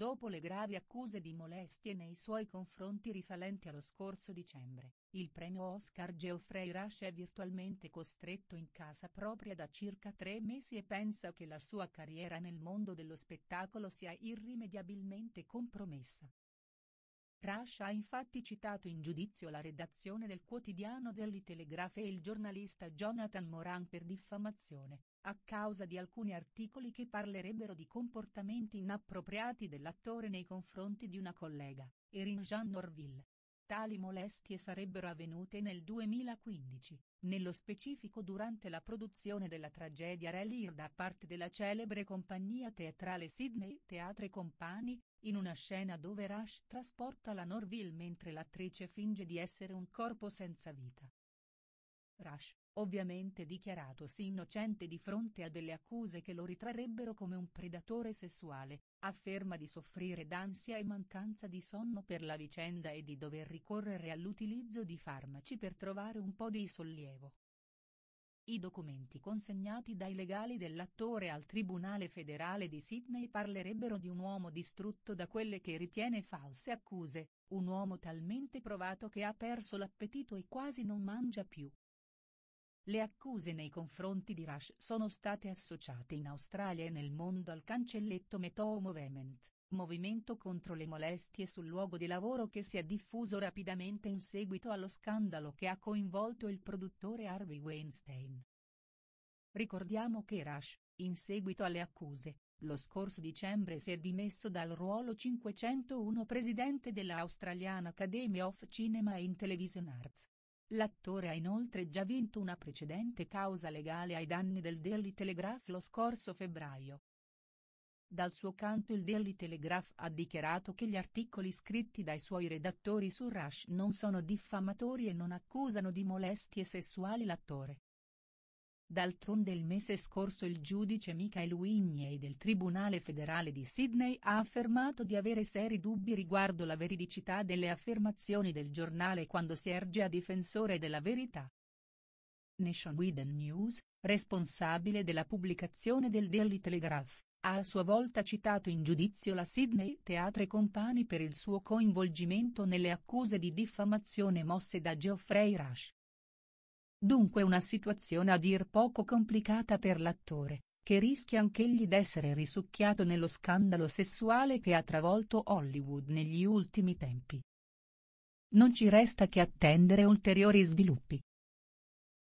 Dopo le gravi accuse di molestie nei suoi confronti risalenti allo scorso dicembre, il premio Oscar Geoffrey Rush è virtualmente costretto in casa propria da circa tre mesi e pensa che la sua carriera nel mondo dello spettacolo sia irrimediabilmente compromessa, Rush ha infatti citato in giudizio la redazione del quotidiano Daily Telegraph e il giornalista Jonathan Moran per diffamazione, a causa di alcuni articoli che parlerebbero di comportamenti inappropriati dell'attore nei confronti di una collega, Erin Jean Norville, Tali molestie sarebbero avvenute nel 2015, nello specifico durante la produzione della tragedia Re da parte della celebre compagnia teatrale Sydney Theatre Company, in una scena dove Rush trasporta la Norville mentre l'attrice finge di essere un corpo senza vita. Rush, ovviamente dichiaratosi innocente di fronte a delle accuse che lo ritrarrebbero come un predatore sessuale, afferma di soffrire d'ansia e mancanza di sonno per la vicenda e di dover ricorrere all'utilizzo di farmaci per trovare un po' di sollievo. I documenti consegnati dai legali dell'attore al Tribunale federale di Sydney parlerebbero di un uomo distrutto da quelle che ritiene false accuse, un uomo talmente provato che ha perso l'appetito e quasi non mangia più, le accuse nei confronti di Rush sono state associate in Australia e nel mondo al cancelletto Metoo Movement, movimento contro le molestie sul luogo di lavoro che si è diffuso rapidamente in seguito allo scandalo che ha coinvolto il produttore Harvey Weinstein. Ricordiamo che Rush, in seguito alle accuse, lo scorso dicembre si è dimesso dal ruolo 501 presidente della Australian Academy of Cinema and Television Arts, L'attore ha inoltre già vinto una precedente causa legale ai danni del Daily Telegraph lo scorso febbraio. Dal suo canto il Daily Telegraph ha dichiarato che gli articoli scritti dai suoi redattori su Rush non sono diffamatori e non accusano di molestie sessuali l'attore. D'altronde il mese scorso il giudice Michael Wigney del Tribunale federale di Sydney ha affermato di avere seri dubbi riguardo la veridicità delle affermazioni del giornale quando si erge a difensore della verità. Nation Nationwide News, responsabile della pubblicazione del Daily Telegraph, ha a sua volta citato in giudizio la Sydney Teatre Company per il suo coinvolgimento nelle accuse di diffamazione mosse da Geoffrey Rush. Dunque una situazione a dir poco complicata per l'attore, che rischia anch'egli d'essere risucchiato nello scandalo sessuale che ha travolto Hollywood negli ultimi tempi. Non ci resta che attendere ulteriori sviluppi.